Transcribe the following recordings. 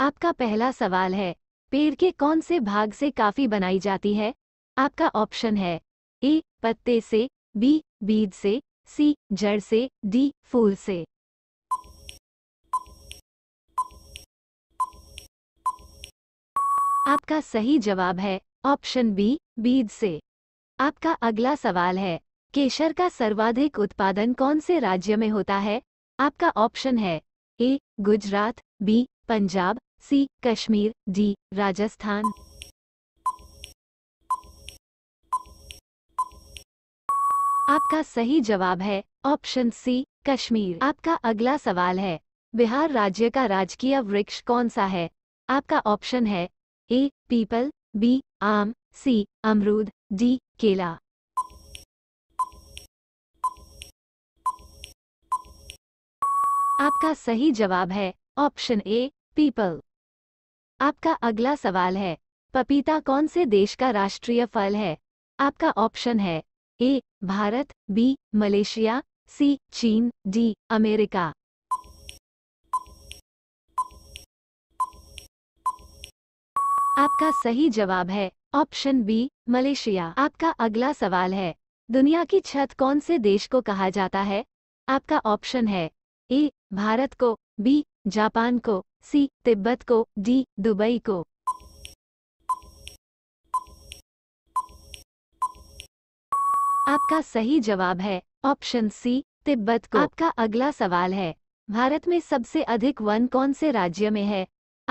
आपका पहला सवाल है पेड़ के कौन से भाग से काफी बनाई जाती है आपका ऑप्शन है ए पत्ते से बी बीज से सी जड़ से डी फूल से आपका सही जवाब है ऑप्शन बी बीज से आपका अगला सवाल है केशर का सर्वाधिक उत्पादन कौन से राज्य में होता है आपका ऑप्शन है A Gujarat B Punjab C Kashmir D Rajasthan आपका सही जवाब है ऑप्शन सी कश्मीर आपका अगला सवाल है बिहार राज्य का राजकीय वृक्ष कौन सा है आपका ऑप्शन है ए पीपल बी आम सी अमरूद डी केला आपका सही जवाब है ऑप्शन ए पीपल आपका अगला सवाल है पपीता कौन से देश का राष्ट्रीय फल है आपका ऑप्शन है A Bharat B Malaysia C चीन डी अमेरिका आपका सही जवाब है ऑप्शन बी मलेशिया आपका अगला सवाल है दुनिया की छत कौन से देश को कहा जाता है आपका ऑप्शन है ए भारत को बी जापान को सी तिब्बत को डी दुबई को आपका सही जवाब है ऑप्शन सी तिब्बत को आपका अगला सवाल है भारत में सबसे अधिक वन कौन से राज्य में है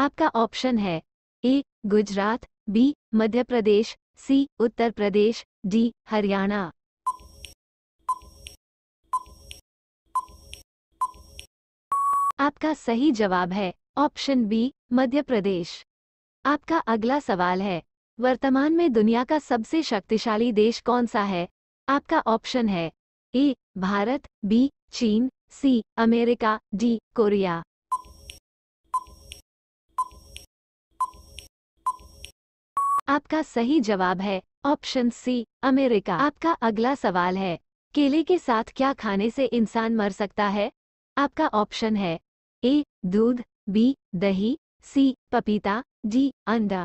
आपका ऑप्शन है A Gujarat B Madhya Pradesh C Uttar Pradesh D Haryana आपका सही जवाब है ऑप्शन बी मध्य प्रदेश आपका अगला सवाल है वर्तमान में दुनिया का सबसे शक्तिशाली देश कौन सा है आपका ऑप्शन है ए भारत बी चीन सी अमेरिका डी कोरिया आपका सही जवाब है ऑप्शन सी अमेरिका आपका अगला सवाल है केले के साथ क्या खाने से इंसान मर सकता है आपका ऑप्शन है ए दूध बी दही सी पपीता डी अंडा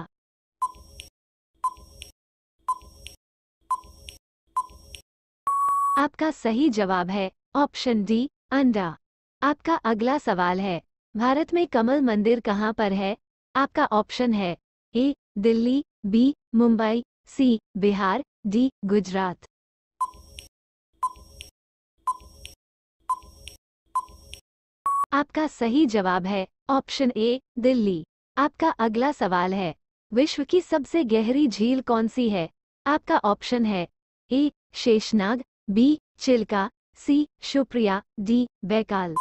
आपका सही जवाब है ऑप्शन डी अंडा आपका अगला सवाल है भारत में कमल मंदिर कहाँ पर है आपका ऑप्शन है A Delhi B Mumbai C Bihar D Gujarat आपका सही जवाब है ऑप्शन ए दिल्ली आपका अगला सवाल है विश्व की सबसे गहरी झील कौन सी है आपका ऑप्शन है A Sheshnag B Chilka C Superior D Baikal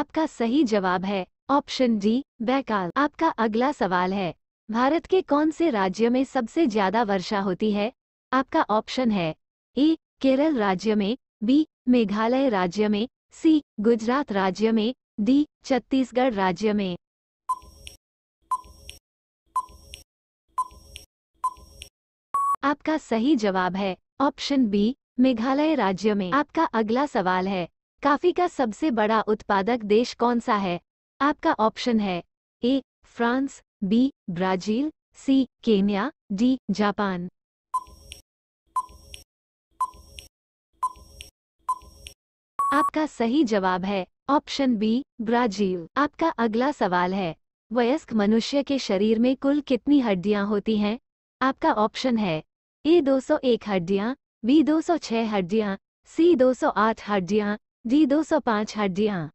आपका सही जवाब है ऑप्शन डी बैकाल आपका अगला सवाल है भारत के कौन से राज्य में सबसे ज्यादा वर्षा होती है आपका ऑप्शन है ए केरल राज्य में बी मेघालय राज्य में सी गुजरात राज्य में डी छत्तीसगढ़ राज्य में आपका सही जवाब है ऑप्शन बी मेघालय राज्य में आपका अगला सवाल है काफी का सबसे बड़ा उत्पादक देश कौन सा है आपका ऑप्शन है A France B Brazil C Kenya D Japan आपका सही जवाब है ऑप्शन बी ब्राजील आपका अगला सवाल है वयस्क मनुष्य के शरीर में कुल कितनी हड्डियां होती हैं आपका ऑप्शन है ए 201 हड्डियां बी 206 हड्डियां सी 208 हड्डियां डी 205 हड्डियां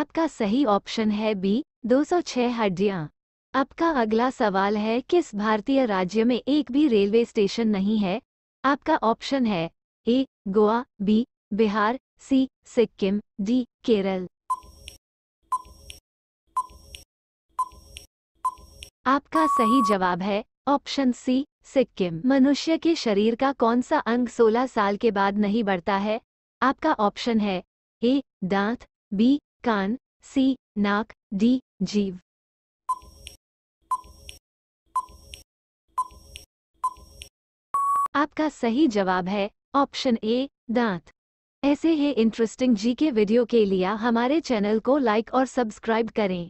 आपका सही ऑप्शन है बी 206 हड्डियां आपका अगला सवाल है किस भारतीय राज्य में एक भी रेलवे स्टेशन नहीं है आपका ऑप्शन है A Goa B Bihar C Sikkim D Kerala आपका सही जवाब है ऑप्शन सी सिक्किम मनुष्य के शरीर का कौन सा अंग 16 साल के बाद नहीं बढ़ता है आपका ऑप्शन है ए दांत बी कान सी नाक डी जीव आपका सही जवाब है ऑप्शन ए दांत ऐसे ही इंटरेस्टिंग जी के वीडियो के लिए हमारे चैनल को लाइक और सब्सक्राइब करें